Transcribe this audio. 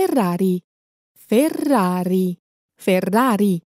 Ferrari, Ferrari, Ferrari.